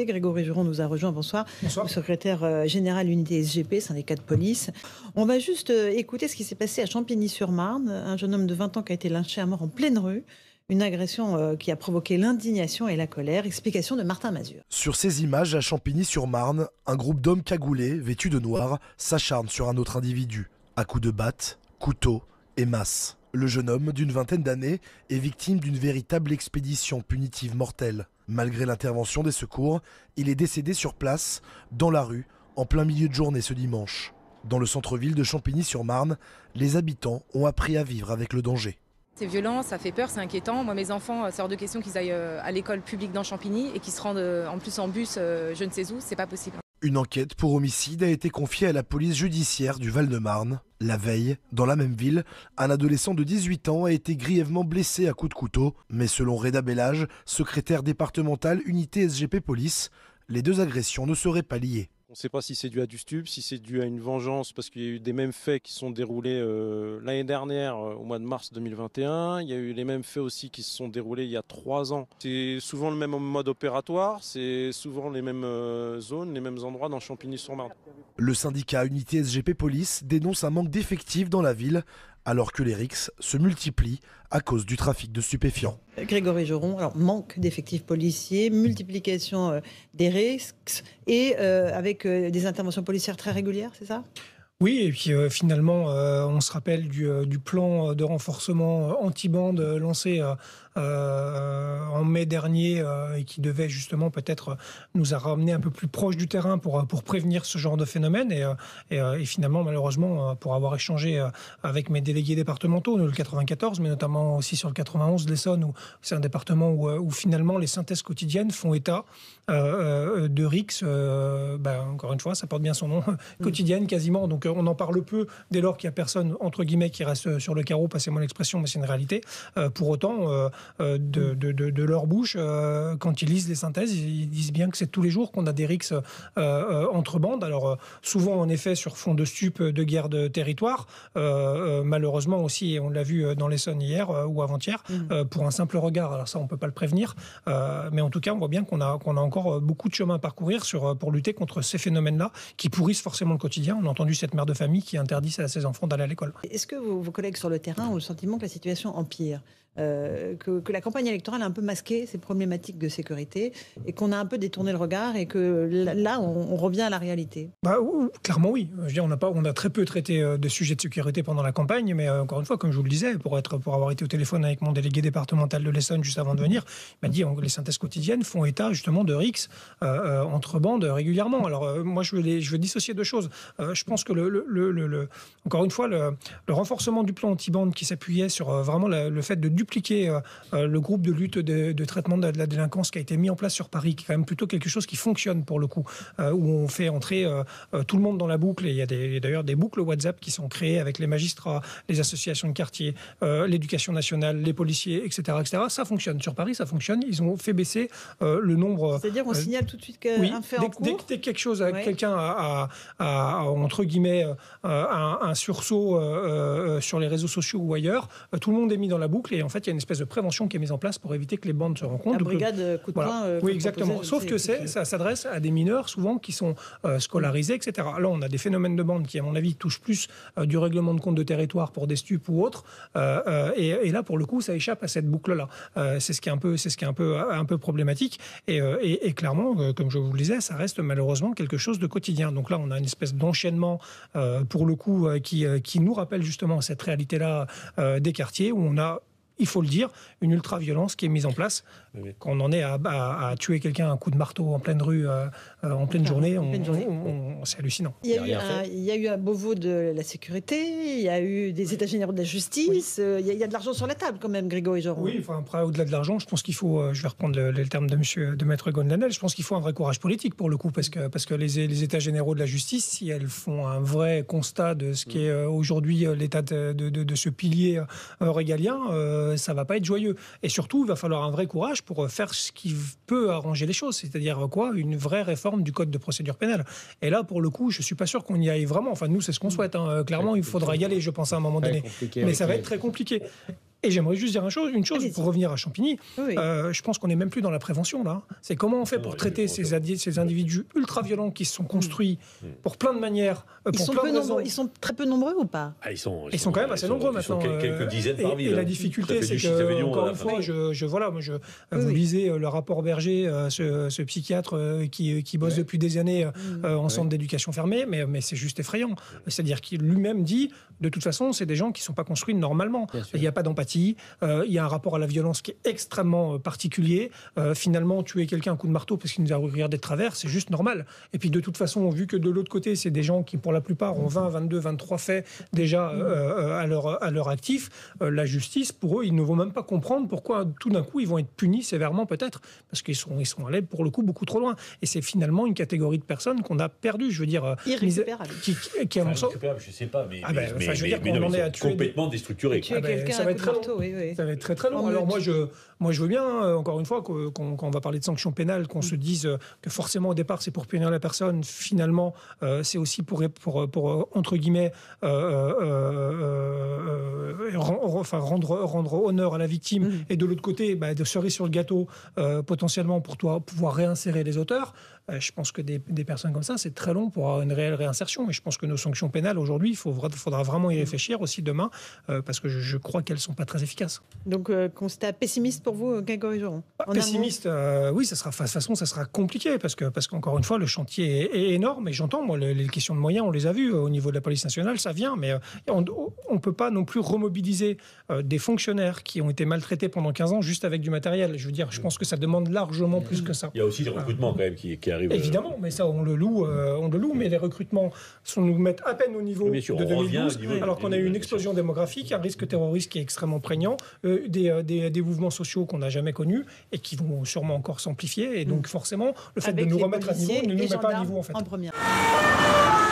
Grégory Juron nous a rejoint. Bonsoir. Bonsoir. Secrétaire euh, général unité SGP, syndicat de police. On va juste euh, écouter ce qui s'est passé à Champigny-sur-Marne. Un jeune homme de 20 ans qui a été lynché à mort en pleine rue. Une agression euh, qui a provoqué l'indignation et la colère. Explication de Martin Mazur. Sur ces images à Champigny-sur-Marne, un groupe d'hommes cagoulés, vêtus de noir, s'acharne sur un autre individu. À coups de batte, couteau et masse. Le jeune homme, d'une vingtaine d'années, est victime d'une véritable expédition punitive mortelle. Malgré l'intervention des secours, il est décédé sur place, dans la rue, en plein milieu de journée ce dimanche. Dans le centre-ville de Champigny-sur-Marne, les habitants ont appris à vivre avec le danger. C'est violent, ça fait peur, c'est inquiétant. Moi, mes enfants, euh, c'est hors de question qu'ils aillent euh, à l'école publique dans Champigny et qu'ils se rendent euh, en plus en bus, je ne sais où, c'est pas possible. Une enquête pour homicide a été confiée à la police judiciaire du Val-de-Marne. La veille, dans la même ville, un adolescent de 18 ans a été grièvement blessé à coups de couteau, mais selon Reda Bellage, secrétaire départementale unité SGP Police, les deux agressions ne seraient pas liées. On ne sait pas si c'est dû à du stup, si c'est dû à une vengeance, parce qu'il y a eu des mêmes faits qui se sont déroulés euh, l'année dernière, euh, au mois de mars 2021. Il y a eu les mêmes faits aussi qui se sont déroulés il y a trois ans. C'est souvent le même mode opératoire, c'est souvent les mêmes euh, zones, les mêmes endroits dans Champigny-sur-Marne. Le syndicat Unité SGP Police dénonce un manque d'effectifs dans la ville alors que les RICS se multiplient à cause du trafic de stupéfiants. Grégory Joron, alors manque d'effectifs policiers, multiplication euh, des risques et euh, avec euh, des interventions policières très régulières, c'est ça oui, et puis finalement, on se rappelle du, plan de renforcement anti-bande lancé euh, en mai dernier euh, et qui devait justement peut-être nous a ramené un peu plus proche du terrain pour, euh, pour prévenir ce genre de phénomène. Et, et, finalement, malheureusement, pour avoir échangé avec mes délégués départementaux, le 94, mais notamment aussi sur le 91 de l'Essonne, où c'est un département où, finalement les synthèses quotidiennes font état de RIX, ben, encore une fois, ça porte bien son nom, mm. quotidienne quasiment. Donc on en parle peu dès lors qu'il n'y a personne, entre guillemets, qui reste sur le carreau, passez-moi l'expression, mais c'est une réalité. pour autant, euh, de, de, leur bouche. Euh, quand ils lisent les synthèses, ils disent bien que c'est tous les jours qu'on a des rixes euh, entre bandes. Alors souvent, en effet, sur fond de stupe, de guerre de territoire, malheureusement aussi, et on l'a vu dans l'Essonne hier ou avant-hier, mm. pour un simple regard. Alors ça, on ne peut pas le prévenir, mais en tout cas, on voit bien qu'on a, qu'on a encore beaucoup de chemin à parcourir pour lutter contre ces phénomènes-là qui pourrissent forcément le quotidien. On a entendu cette mère de famille qui interdit à ses enfants d'aller à l'école. Est-ce que vos collègues sur le terrain ont le sentiment que la situation empire euh, que, la campagne électorale a un peu masqué ces problématiques de sécurité et qu'on a un peu détourné le regard et que là, on, revient à la réalité bah, Clairement, oui. Je veux on, a pas, on a très peu traité euh, de sujets de sécurité pendant la campagne, mais euh, encore une fois, comme je vous le disais, pour, être, pour avoir été au téléphone avec mon délégué départemental de l'Essonne juste avant de venir, il m'a dit que les synthèses quotidiennes font état justement de RICS entre bandes régulièrement. Alors, moi, je veux, je veux dissocier deux choses. je pense que, le, encore une fois, le, renforcement du plan anti-bande qui s'appuyait sur vraiment le fait de dupliquer euh, euh, le groupe de lutte de, traitement de la délinquance qui a été mis en place sur Paris, qui est quand même plutôt quelque chose qui fonctionne pour le coup, euh, où on fait entrer tout le monde dans la boucle. Et il y a d'ailleurs des, boucles WhatsApp qui sont créées avec les magistrats, les associations de quartier, l'éducation nationale, les policiers, etc., etc. Ça fonctionne. Sur Paris, ça fonctionne. Ils ont fait baisser le nombre. C'est-à-dire qu'on signale tout de suite qu'un fait en cours. Dès, que quelque chose, quelqu'un a, entre guillemets, un, un sursaut sur les réseaux sociaux ou ailleurs, tout le monde est mis dans la boucle et en fait, il y a une espèce de prévention qui est mise en place pour éviter que les bandes se rencontrent. La brigade euh, coup euh, oui, exactement. Sauf que c'est, euh, ça s'adresse à des mineurs, souvent, qui sont scolarisés, etc. Là, on a des phénomènes de bandes qui, à mon avis, touchent plus du règlement de compte de territoire pour des stupes ou autres. Et, là, pour le coup, ça échappe à cette boucle-là. c'est ce qui est un peu, c'est ce qui est un peu, un peu problématique. Et, clairement, comme je vous le disais, ça reste malheureusement quelque chose de quotidien. Donc là, on a une espèce d'enchaînement, pour le coup, qui, qui nous rappelle justement cette réalité-là des quartiers où on a il faut le dire, une ultra-violence qui est mise en place. Quand on en est à, tuer quelqu'un à un coup de marteau en pleine rue, euh, euh, en pleine journée, c'est hallucinant. Il y, a eu un, il y de la sécurité, il y a eu des États généraux de la justice, euh, il, y a, de l'argent sur la table quand même, Grégory Joron. Oui, enfin, après, au-delà de l'argent, je pense qu'il faut, je vais reprendre le, terme de, monsieur, de Maître Gondanel, je pense qu'il faut un vrai courage politique pour le coup, parce que, parce que les, États généraux de la justice, si elles font un vrai constat de ce qu'est mm. aujourd'hui l'état de, ce pilier régalien, euh, ça va pas être joyeux. Et surtout, il va falloir un vrai courage pour euh, faire ce qui peut arranger les choses, c'est-à-dire euh, quoi Une vraie réforme du code de procédure pénale. Et là, pour le coup, je suis pas sûr qu'on y aille vraiment. Enfin, nous, c'est ce qu'on mmh. souhaite. Hein. Clairement, il faudra y aller, je pense, à un moment donné. Mais ça va être très compliqué. Et j'aimerais juste dire une chose, une chose pour revenir à Champigny. Euh, je pense qu'on n'est même plus dans la prévention là. Hein. C'est comment on fait ah, pour traiter ces, ces individus ultra violents qui se sont construits mm. Mm. pour plein de manières. Euh, pour ils, sont ils sont très peu nombreux ou pas ah, ils, sont, ils, sont, quand même assez nombreux maintenant. quelques euh, dizaines parmi. Et, la hein. difficulté, c'est que encore une fois, je, je voilà, moi, je, vous lisez le rapport Berger, ce, psychiatre qui, bosse depuis des années mm. en centre d'éducation fermée, mais, mais c'est juste effrayant. C'est-à-dire qu'il lui-même dit, de toute façon, c'est des gens qui ne sont pas construits normalement. Il n'y a pas d'empathie euh, il y a un rapport à la violence qui est extrêmement euh, particulier. Euh, finalement, tuer quelqu'un à coup de marteau parce qu'il nous a regardé de travers, c'est juste normal. Et puis, de toute façon, vu que de l'autre côté, c'est des gens qui, pour la plupart, ont 20, 22, 23 faits déjà à, leur, à leur actif, la justice, pour eux, ils ne vont même pas comprendre pourquoi tout d'un coup, ils vont être punis sévèrement, peut-être, parce qu'ils sont, ils sont allés, pour le coup, beaucoup trop loin. Et c'est finalement une catégorie de personnes qu'on a perdu, je veux dire. Qui, qui, je sais pas, mais. Ah ben, je veux dire qu'on en est Complètement déstructuré. Ah ben, ça va être très ça va être très très long. Alors moi je, moi, je veux bien, euh, encore une fois, qu'on on va parler de sanctions pénales, qu'on se mm. dise euh, que forcément au départ c'est pour punir la personne, finalement euh, c'est aussi pour, pour, pour, entre guillemets, rendre, rendre honneur à la victime mm. et de l'autre côté, bah, de cerise sur le gâteau potentiellement pour toi pouvoir réinsérer les auteurs. Euh, je pense que des, personnes comme ça, c'est très long pour avoir une réelle réinsertion. Mais je pense que nos sanctions pénales aujourd'hui, il faudra, vraiment y mm. réfléchir aussi demain, euh, parce que je, crois qu'elles ne sont pas très efficaces. Donc, euh, constat pessimiste pour vous, Grégory Pessimiste, oui, ça sera, de toute façon, ça sera compliqué, parce que parce qu'encore une fois, le chantier est, énorme. Et j'entends, moi, les, questions de moyens, on les a vues au niveau de la police nationale, ça vient, mais on ne peut pas non plus remobiliser des fonctionnaires qui ont été maltraités pendant 15 ans juste avec du matériel. Je veux dire, je mm. pense que ça demande largement plus que ça. Il y a aussi le recrutement quand même qui, est euh, Évidemment, mais ça, on le loue, euh, on le loue, mais les recrutements sont, nous mettent à peine au niveau de 2012, alors qu'on a eu une explosion démographique, un risque terroriste qui est extrêmement prégnant, euh, des, des, mouvements sociaux qu'on n'a jamais connus et qui vont sûrement encore s'amplifier. Et donc, mm. forcément, le fait de nous remettre à niveau ne nous met pas à niveau, en fait.